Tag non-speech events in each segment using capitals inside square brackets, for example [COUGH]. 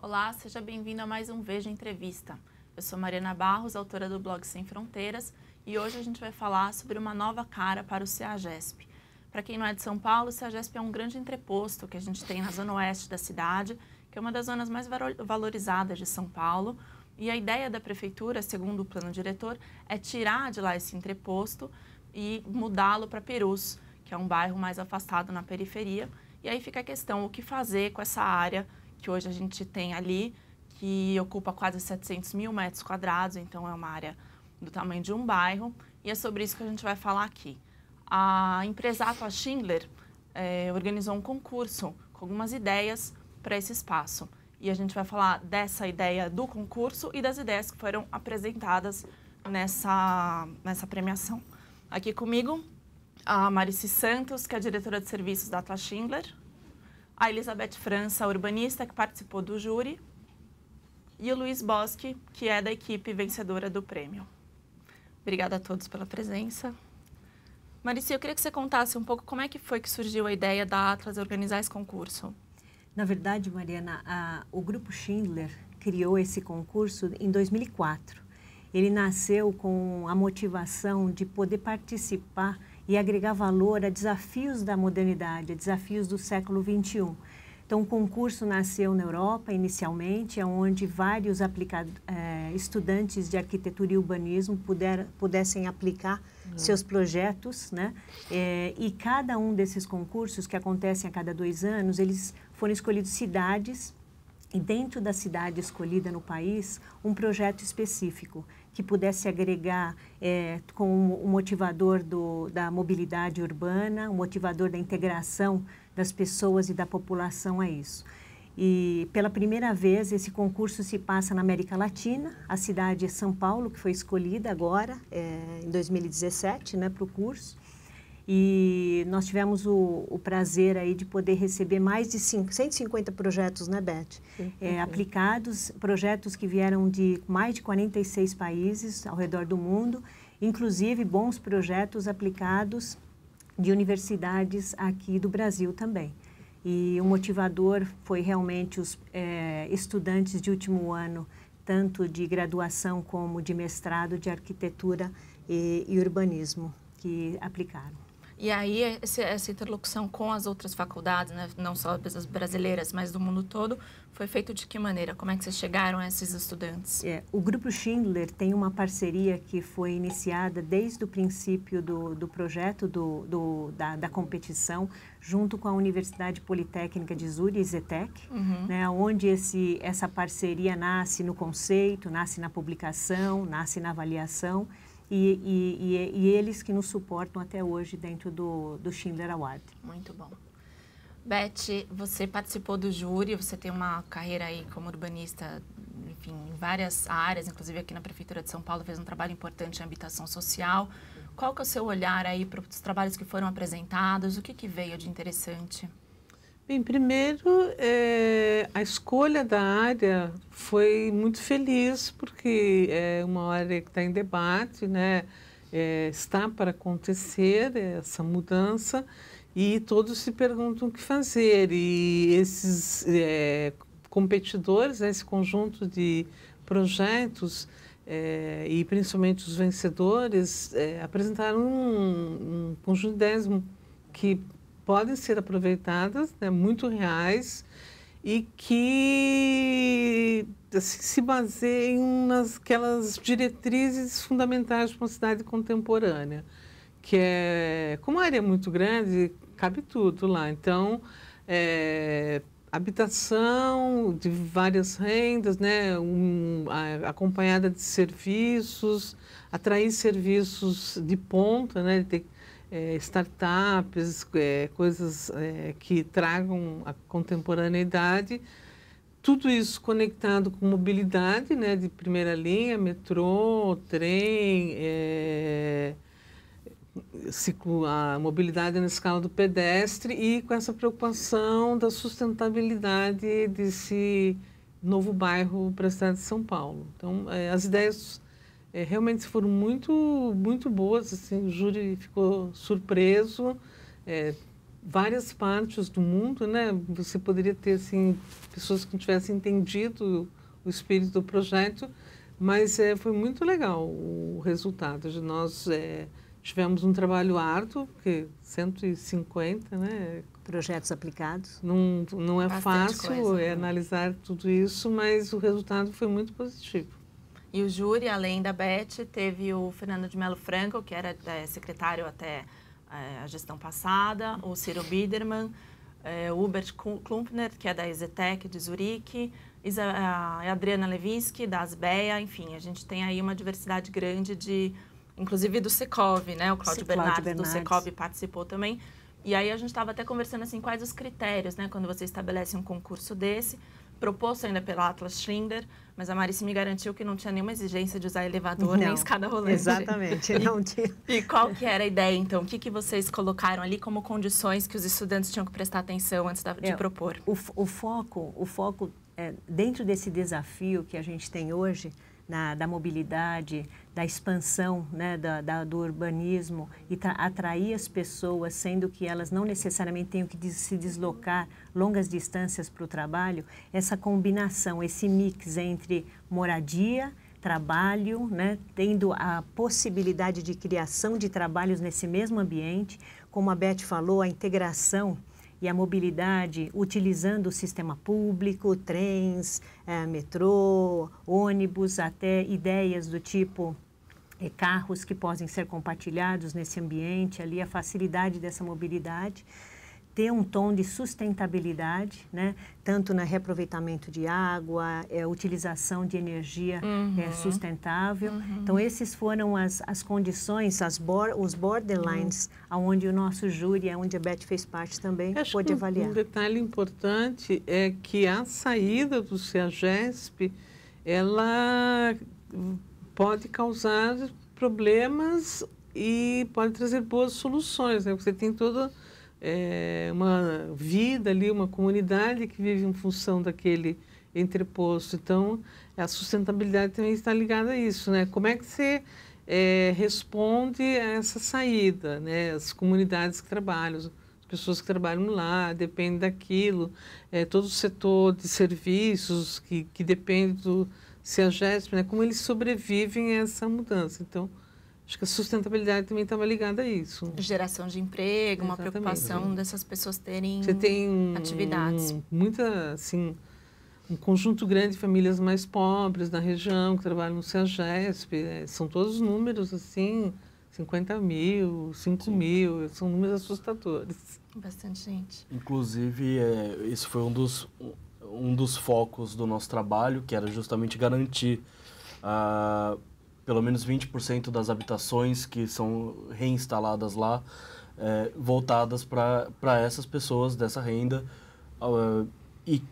Olá, seja bem-vindo a mais um Veja Entrevista. Eu sou Mariana Barros, autora do blog Sem Fronteiras, e hoje a gente vai falar sobre uma nova cara para o CEAGESP. Para quem não é de São Paulo, o CEAGESP é um grande entreposto que a gente tem na zona oeste da cidade, que é uma das zonas mais valorizadas de São Paulo. E a ideia da prefeitura, segundo o plano diretor, é tirar de lá esse entreposto e mudá-lo para Perus, que é um bairro mais afastado na periferia. E aí fica a questão, o que fazer com essa área que hoje a gente tem ali, que ocupa quase 700 mil metros quadrados, então é uma área do tamanho de um bairro, e é sobre isso que a gente vai falar aqui. A empresa Atlas Schindler é, organizou um concurso com algumas ideias para esse espaço. E a gente vai falar dessa ideia do concurso e das ideias que foram apresentadas nessa, nessa premiação. Aqui comigo, a Marici Santos, que é diretora de serviços da Atlas Schindler a Elizabeth França, urbanista, que participou do júri, e o Luiz Bosque, que é da equipe vencedora do prêmio. Obrigada a todos pela presença. Marici, eu queria que você contasse um pouco como é que foi que surgiu a ideia da Atlas organizar esse concurso. Na verdade, Mariana, a, o Grupo Schindler criou esse concurso em 2004. Ele nasceu com a motivação de poder participar e agregar valor a desafios da modernidade, a desafios do século XXI. Então, o concurso nasceu na Europa inicialmente, onde vários eh, estudantes de arquitetura e urbanismo puder, pudessem aplicar uhum. seus projetos, né? Eh, e cada um desses concursos que acontecem a cada dois anos, eles foram escolhidos cidades e dentro da cidade escolhida no país, um projeto específico que pudesse agregar é, com o motivador do, da mobilidade urbana, o motivador da integração das pessoas e da população a isso. E pela primeira vez esse concurso se passa na América Latina. A cidade é São Paulo, que foi escolhida agora, é, em 2017, né, para o curso. E nós tivemos o, o prazer aí de poder receber mais de cinco, 150 projetos, né, Beth? Sim, é, aplicados, projetos que vieram de mais de 46 países ao redor do mundo, inclusive bons projetos aplicados de universidades aqui do Brasil também. E o motivador foi realmente os é, estudantes de último ano, tanto de graduação como de mestrado de arquitetura e, e urbanismo, que aplicaram. E aí, essa interlocução com as outras faculdades, né, não só as brasileiras, mas do mundo todo, foi feito de que maneira? Como é que vocês chegaram a esses estudantes? É, o Grupo Schindler tem uma parceria que foi iniciada desde o princípio do, do projeto do, do da, da, competição, junto com a Universidade Politécnica de Zuri, ZETEC, uhum. né, onde esse, essa parceria nasce no conceito, nasce na publicação, nasce na avaliação. E, e, e, e, eles que nos suportam até hoje dentro do, do Schindler Award. Muito bom. Beth, você participou do júri, você tem uma carreira aí como urbanista, enfim, em várias áreas, inclusive aqui na Prefeitura de São Paulo fez um trabalho importante em habitação social. Qual que é o seu olhar aí para os trabalhos que foram apresentados? O que, que veio de interessante? Bem, primeiro, é, a escolha da área foi muito feliz, porque é uma área que está em debate, né? É, está para acontecer essa mudança e todos se perguntam o que fazer. E esses é, competidores, né, esse conjunto de projetos, é, e principalmente os vencedores, é, apresentaram um, um conjunto de ideias que podem ser aproveitadas, né, muito reais, e que assim, se nas aquelas diretrizes fundamentais de uma cidade contemporânea, que é, como a área é muito grande, cabe tudo lá. Então, é, habitação de várias rendas, né, um, a, acompanhada de serviços, atrair serviços de ponta, né, de, é, startups, é, coisas é, que tragam a contemporaneidade. Tudo isso conectado com mobilidade né, de primeira linha, metrô, trem, é, ciclo, a mobilidade na escala do pedestre e com essa preocupação da sustentabilidade desse novo bairro para a cidade de São Paulo. Então, é, as ideias é, realmente foram muito, muito boas. Assim, o júri ficou surpreso. É, várias partes do mundo, né? Você poderia ter assim pessoas que não tivessem entendido o espírito do projeto, mas é, foi muito legal o resultado. De nós é, tivemos um trabalho árduo, porque 150, né? Projetos aplicados. Não, não é Bastante fácil coisa, é, né? analisar tudo isso, mas o resultado foi muito positivo. E o júri, além da Beth, teve o Fernando de Melo Franco, que era é, secretário até é, a gestão passada, o Ciro Biderman, é, o Hubert Klumpner, que é da Exetec de Zurique, Isa, a Adriana Levinsky, da Asbeia, enfim, a gente tem aí uma diversidade grande de, inclusive do Secov, né? O Cláudio Bernardes, Bernardes do Secov participou também. E aí a gente estava até conversando assim, quais os critérios, né? Quando você estabelece um concurso desse, proposto ainda pela Atlas Schlinder, mas a Marice me garantiu que não tinha nenhuma exigência de usar elevador não, nem escada rolante. Exatamente, e, não tinha. E qual que era a ideia, então? O que, que vocês colocaram ali como condições que os estudantes tinham que prestar atenção antes de é, propor? O, o, foco, o foco é, dentro desse desafio que a gente tem hoje, da, da mobilidade, da expansão né, da, da, do urbanismo e atrair as pessoas, sendo que elas não necessariamente tenham que des se deslocar longas distâncias para o trabalho, essa combinação, esse mix entre moradia, trabalho, né, tendo a possibilidade de criação de trabalhos nesse mesmo ambiente, como a Beth falou, a integração e a mobilidade utilizando o sistema público, trens, eh, metrô, ônibus, até ideias do tipo eh, carros que podem ser compartilhados nesse ambiente ali, a facilidade dessa mobilidade ter um tom de sustentabilidade, né? tanto na reaproveitamento de água, é, utilização de energia é, uhum. é, sustentável. Uhum. Então, esses foram as, as condições, as bor os borderlines, uhum. onde o nosso júri, onde a Beth fez parte também, Acho pôde avaliar. Um detalhe importante é que a saída do CEAGESP, ela pode causar problemas e pode trazer boas soluções. Né? Você tem toda é, uma vida ali, uma comunidade que vive em função daquele entreposto. Então, a sustentabilidade também está ligada a isso, né? Como é que você é, responde a essa saída, né? As comunidades que trabalham, as pessoas que trabalham lá, depende daquilo, é, todo o setor de serviços que, que depende do CEAGESP, né? Como eles sobrevivem a essa mudança. Então, Acho que a sustentabilidade também estava ligada a isso. Geração de emprego, Exatamente. uma preocupação dessas pessoas terem Você tem atividades. Um, muita, assim, um conjunto grande de famílias mais pobres da região, que trabalham no CEAGESP. É, são todos números, assim, 50 mil, 5 Sim. mil, são números assustadores. Bastante gente. Inclusive, é, foi um dos, um dos focos do nosso trabalho, que era justamente garantir... Uh, pelo menos 20% das habitações que são reinstaladas lá, é, voltadas para essas pessoas dessa renda uh, e,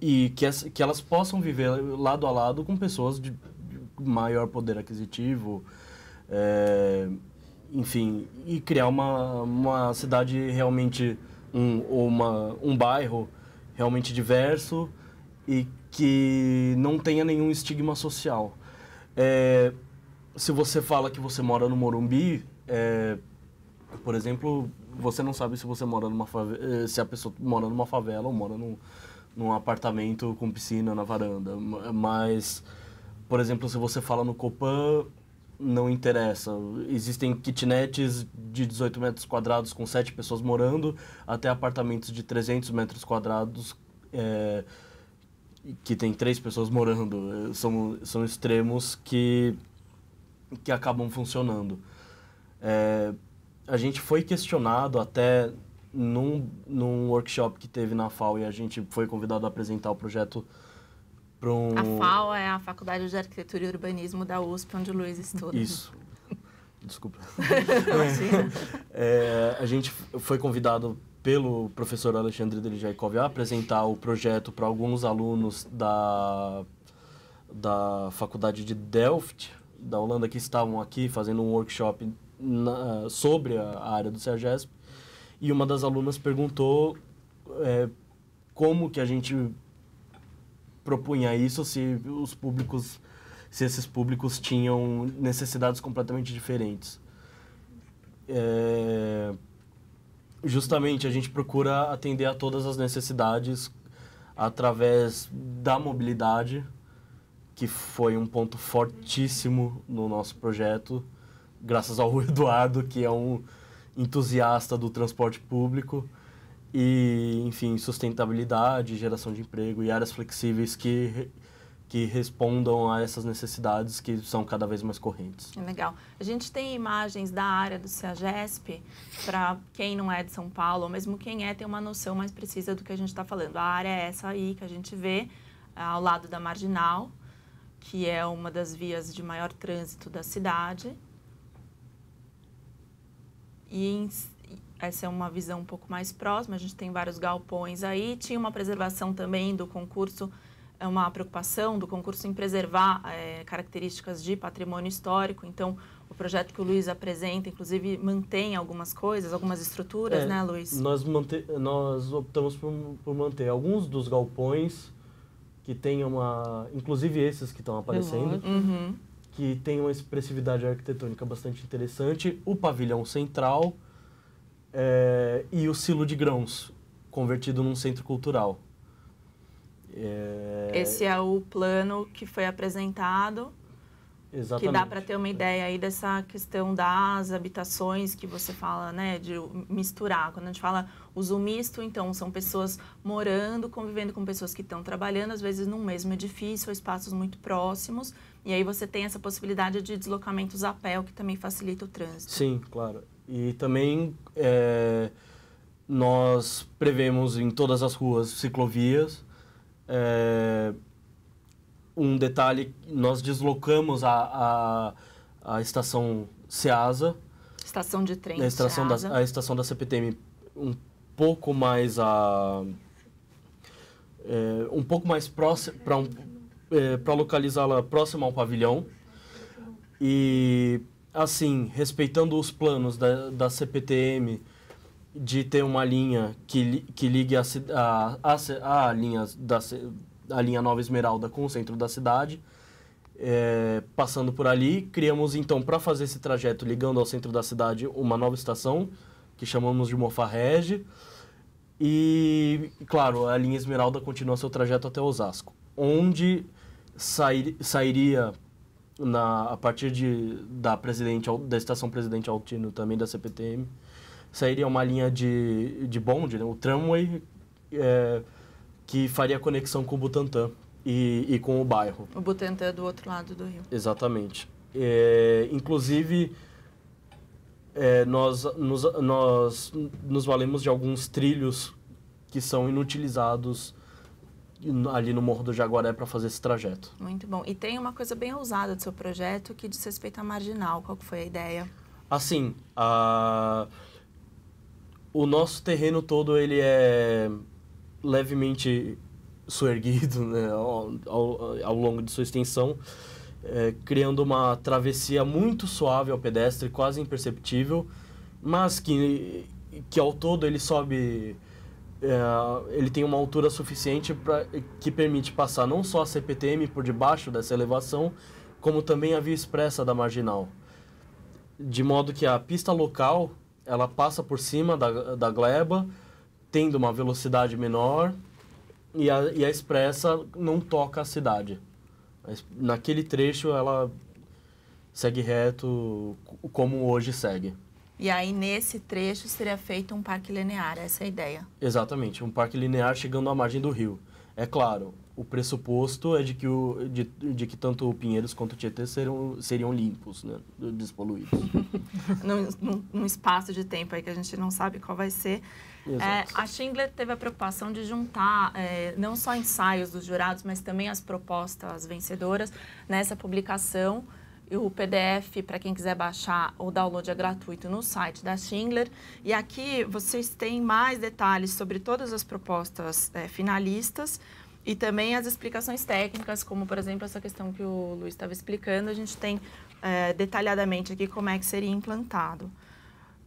e que, as, que elas possam viver lado a lado com pessoas de, de maior poder aquisitivo, é, enfim, e criar uma, uma cidade realmente, um, uma, um bairro realmente diverso e que não tenha nenhum estigma social. É, se você fala que você mora no Morumbi, é, por exemplo, você não sabe se você mora numa favela, eh, se a pessoa mora numa favela ou mora num, num apartamento com piscina na varanda. Mas, por exemplo, se você fala no Copan, não interessa. Existem kitnets de 18 metros quadrados com 7 pessoas morando, até apartamentos de 300 metros quadrados é, que tem 3 pessoas morando. Eh, são, são extremos que que acabam funcionando. É, a gente foi questionado até num, num workshop que teve na FAO e a gente foi convidado a apresentar o projeto para um... A FAO é a Faculdade de Arquitetura e Urbanismo da USP, onde o Luiz estuda. Isso. Desculpa. [LAUGHS] é, a gente foi convidado pelo professor Alexandre Delijaikov a apresentar o projeto para alguns alunos da, da Faculdade de Delft, da Holanda que estavam aqui fazendo um workshop na, sobre a área do Sergesp e uma das alunas perguntou é, como que a gente propunha isso se os públicos se esses públicos tinham necessidades completamente diferentes é, justamente a gente procura atender a todas as necessidades através da mobilidade que foi um ponto fortíssimo no nosso projeto, graças ao [LAUGHS] Eduardo, que é um entusiasta do transporte público e, enfim, sustentabilidade, geração de emprego e áreas flexíveis que que respondam a essas necessidades que são cada vez mais correntes. É legal. A gente tem imagens da área do CEAGESP, para quem não é de São Paulo, ou mesmo quem é, tem uma noção mais precisa do que a gente está falando. A área é essa aí que a gente vê, ao lado da Marginal, que é uma das vias de maior trânsito da cidade. E em, essa é uma visão um pouco mais próxima, a gente tem vários galpões aí. Tinha uma preservação também do concurso, é uma preocupação do concurso em preservar é, características de patrimônio histórico. Então, o projeto que o Luiz apresenta, inclusive, mantém algumas coisas, algumas estruturas, é, né, Luiz? Nós, nós optamos por, por manter alguns dos galpões que tenha uma. Inclusive esses que estão aparecendo. Uhum. Que tem uma expressividade arquitetônica bastante interessante. O pavilhão central é, e o silo de grãos, convertido num centro cultural. É... Esse é o plano que foi apresentado Exatamente. Que dá para ter uma ideia aí dessa questão das habitações que você fala, né, de misturar. Quando a gente fala uso misto, então são pessoas morando, convivendo com pessoas que estão trabalhando, às vezes num mesmo edifício, ou espaços muito próximos. E aí você tem essa possibilidade de deslocamentos a pé, o que também facilita o trânsito. Sim, claro. E também é, nós prevemos em todas as ruas ciclovias. É, um detalhe, nós deslocamos a, a, a estação Ceasa. Estação de trem. A estação, da, a estação da CPTM um pouco mais a. É, um pouco mais próximo para um, é, para localizá-la próxima ao pavilhão e assim respeitando os planos da, da CPTM de ter uma linha que, que ligue a, a, a, a linha da a linha Nova Esmeralda com o centro da cidade. É, passando por ali, criamos então, para fazer esse trajeto ligando ao centro da cidade, uma nova estação, que chamamos de Regi. E, claro, a linha Esmeralda continua seu trajeto até Osasco, onde sair, sairia na, a partir de, da, presidente, da estação Presidente Altino, também da CPTM, sairia uma linha de, de bonde, né? o tramway, é, que faria conexão com o Butantã e, e com o bairro. O Butantã é do outro lado do rio. Exatamente. É, inclusive, é, nós, nos, nós nos valemos de alguns trilhos que são inutilizados ali no Morro do Jaguaré para fazer esse trajeto. Muito bom. E tem uma coisa bem ousada do seu projeto que diz respeito à marginal. Qual foi a ideia? Assim, a... o nosso terreno todo ele é levemente soerguido né, ao, ao, ao, longo de sua extensão, é, criando uma travessia muito suave ao pedestre, quase imperceptível, mas que, que ao todo ele sobe. É, ele tem uma altura suficiente pra, que permite passar não só a CPTM por debaixo dessa elevação, como também a via expressa da marginal. De modo que a pista local ela passa por cima da, da gleba tendo uma velocidade menor e a, e a expressa não toca a cidade. Naquele trecho ela segue reto como hoje segue. E aí, nesse trecho, seria feito um parque linear, essa é a ideia. Exatamente, um parque linear chegando à margem do rio. É claro, o pressuposto é de que, o, de, de que tanto o Pinheiros quanto o Tietê serão, seriam limpos, né? despoluídos. [LAUGHS] num, num, num espaço de tempo aí que a gente não sabe qual vai ser, é, a Schindler teve a preocupação de juntar é, não só ensaios dos jurados, mas também as propostas vencedoras nessa publicação. O PDF, para quem quiser baixar, o download é gratuito no site da Schindler. E aqui vocês têm mais detalhes sobre todas as propostas é, finalistas e também as explicações técnicas, como, por exemplo, essa questão que o Luiz estava explicando. A gente tem é, detalhadamente aqui como é que seria implantado.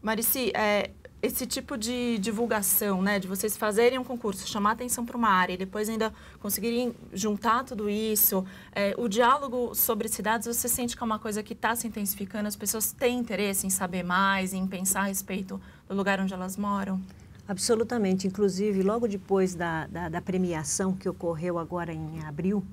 Marici, é, esse tipo de divulgação, né, de vocês fazerem um concurso, chamar atenção para uma área e depois ainda conseguirem juntar tudo isso, é, o diálogo sobre cidades, você sente que é uma coisa que está se intensificando, as pessoas têm interesse em saber mais, em pensar a respeito do lugar onde elas moram? Absolutamente. Inclusive, logo depois da, da, da premiação que ocorreu agora em abril,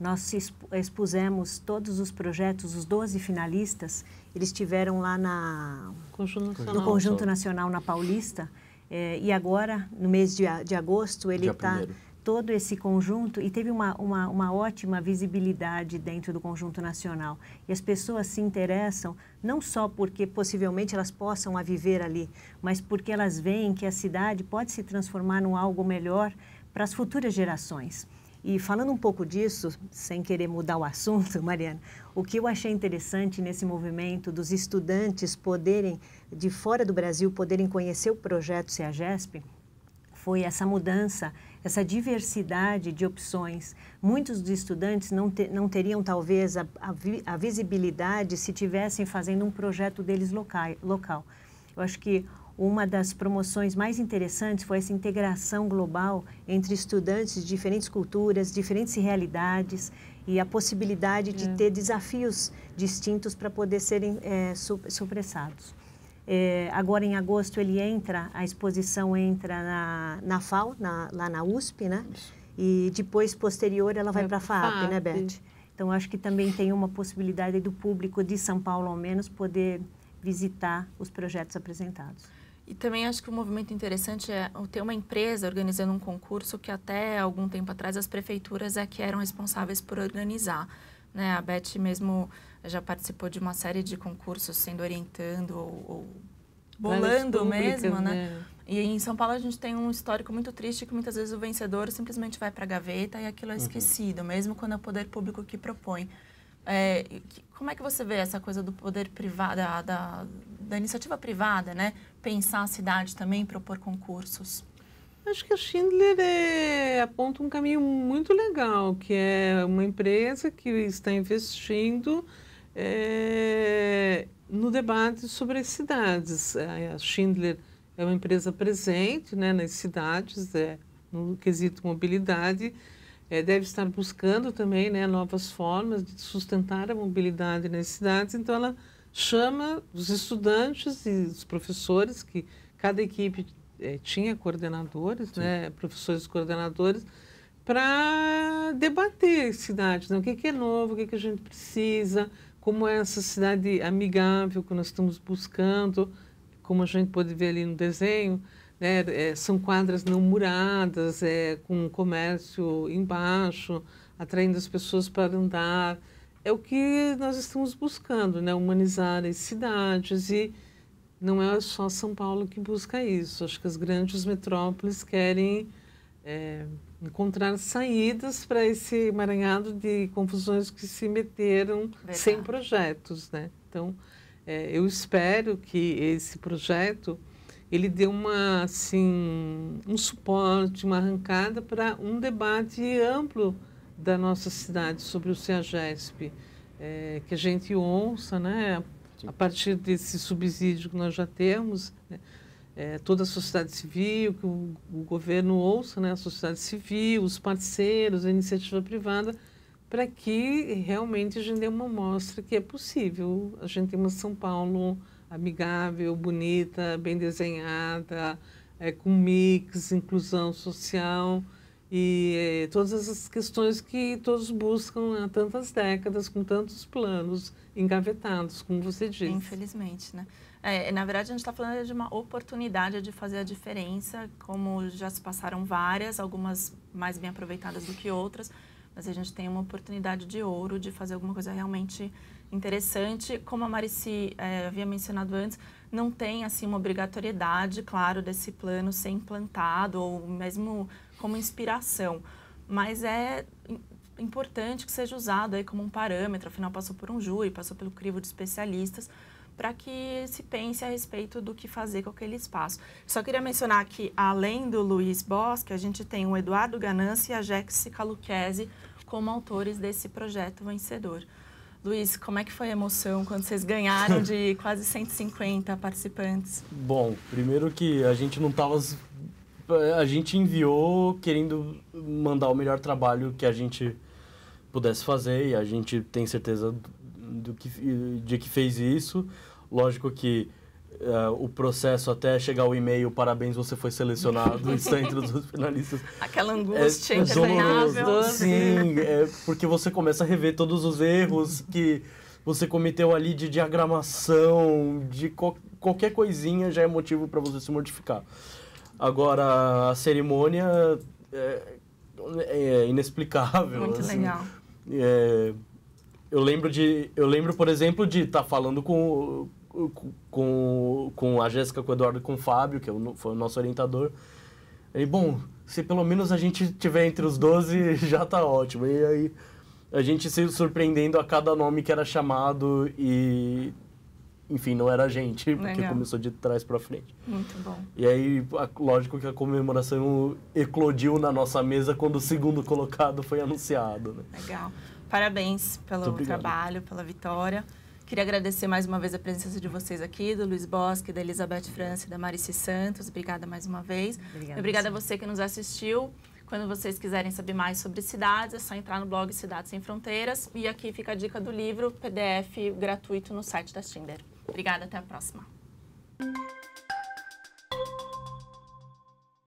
nós expusemos todos os projetos, os 12 finalistas, eles estiveram lá na, Conjunto no Conjunto Nacional na Paulista. É, e agora, no mês de, de agosto, ele está todo esse conjunto e teve uma, uma, uma, ótima visibilidade dentro do conjunto nacional. E as pessoas se interessam não só porque possivelmente elas possam a viver ali, mas porque elas veem que a cidade pode se transformar num algo melhor para as futuras gerações. E falando um pouco disso, sem querer mudar o assunto, [LAUGHS] Mariana, o que eu achei interessante nesse movimento dos estudantes poderem, de fora do Brasil, poderem conhecer o projeto CEAGESP, foi essa mudança, essa diversidade de opções. Muitos dos estudantes não, não teriam, talvez, a, a, vi, a, visibilidade se tivessem fazendo um projeto deles local, local. Eu acho que uma das promoções mais interessantes foi essa integração global entre estudantes de diferentes culturas, diferentes realidades e a possibilidade é. de ter desafios distintos para poder serem é, supressados. É, agora em agosto ele entra, a exposição entra na, na FAO, na, lá na USP, né? E depois, posterior, ela vai para a FAAP, né, Beth? Então, acho que também tem uma possibilidade do público de São Paulo, ao menos, poder visitar os projetos apresentados. E também acho que um movimento interessante é ter uma empresa organizando um concurso que até algum tempo atrás as prefeituras é que eram responsáveis por organizar. Né? A Beth mesmo já participou de uma série de concursos sendo orientando ou, ou bolando públicas, mesmo, né? né? E em São Paulo a gente tem um histórico muito triste que muitas vezes o vencedor simplesmente vai para a gaveta e aquilo é uhum. esquecido, uhum. mesmo quando é o poder público que propõe. É, como é que você vê essa coisa do poder privado, da, da, da iniciativa privada, né? Pensar a cidade também, propor concursos. Acho que a Schindler é, aponta um caminho muito legal, que é uma empresa que está investindo é, no debate sobre as cidades. A Schindler é uma empresa presente né, nas cidades, é, no quesito mobilidade, é, deve estar buscando também né, novas formas de sustentar a mobilidade nas cidades. Então, ela chama os estudantes e os professores, que cada equipe é, tinha coordenadores, né, professores e coordenadores, para debater cidades, né? o que, que é novo, o que, que a gente precisa, como é essa cidade amigável que nós estamos buscando, como a gente pode ver ali no desenho, né? é, são quadras não muradas, é, com comércio embaixo, atraindo as pessoas para andar. É o que nós estamos buscando, né? humanizar as cidades e não é só São Paulo que busca isso. Acho que as grandes metrópoles querem é, encontrar saídas para esse emaranhado de confusões que se meteram Verdade. sem projetos, né? Então, é, eu espero que esse projeto ele deu uma, assim, um suporte, uma arrancada para um debate amplo da nossa cidade sobre o CEAGESP, é, que a gente ouça, né, a, a partir desse subsídio que nós já temos, né, é, toda a sociedade civil, que o, o, governo ouça, né, a sociedade civil, os parceiros, a iniciativa privada, para que realmente a gente dê uma amostra que é possível. A gente tem uma São Paulo amigável, bonita, bem desenhada, é, com mix, inclusão social e é, todas essas questões que todos buscam há tantas décadas, com tantos planos engavetados, como você disse. Infelizmente, né? É, na verdade, a gente está falando de uma oportunidade de fazer a diferença, como já se passaram várias, algumas mais bem aproveitadas do que outras, mas a gente tem uma oportunidade de ouro de fazer alguma coisa realmente interessante. Como a Marici é, havia mencionado antes, não tem assim uma obrigatoriedade, claro, desse plano ser implantado ou mesmo como inspiração, mas é importante que seja usado aí como um parâmetro, afinal passou por um júri, passou pelo crivo de especialistas, para que se pense a respeito do que fazer com aquele espaço. Só queria mencionar que, além do Luiz Bosque, a gente tem o Eduardo Ganância e a Jexi Caluchese como autores desse projeto vencedor. Luiz, como é que foi a emoção quando vocês ganharam de [LAUGHS] quase 150 participantes? Bom, primeiro que a gente não estava a gente enviou querendo mandar o melhor trabalho que a gente pudesse fazer e a gente tem certeza do que, de que fez isso. Lógico que Uh, o processo até chegar o e-mail, parabéns, você foi selecionado, está entre os finalistas. Aquela é angústia é, interminável. Sim, é porque você começa a rever todos os erros que você cometeu ali de diagramação, de co qualquer coisinha já é motivo para você se mortificar. Agora, a cerimônia é, é, é inexplicável. Muito assim, legal. É, eu lembro de eu lembro por exemplo de estar tá falando com com, com a Jéssica, com o Eduardo e com o Fábio, que é foi o nosso orientador. E, bom, se pelo menos a gente tiver entre os 12, [LAUGHS] já tá ótimo. E aí a gente se surpreendendo a cada nome que era chamado e enfim, não era a gente, porque Legal. começou de trás para frente. Muito bom. E aí, lógico que a comemoração eclodiu na nossa mesa quando o segundo colocado foi anunciado. Né? Legal. Parabéns pelo trabalho, pela vitória. Queria agradecer mais uma vez a presença de vocês aqui, do Luiz Bosque, da Elizabeth França e da Marice Santos. Obrigada mais uma vez. Obrigada, Obrigada a você que nos assistiu. Quando vocês quiserem saber mais sobre cidades, é só entrar no blog Cidades Sem Fronteiras. E aqui fica a dica do livro, PDF gratuito no site da Tinder. Obrigada, até a próxima.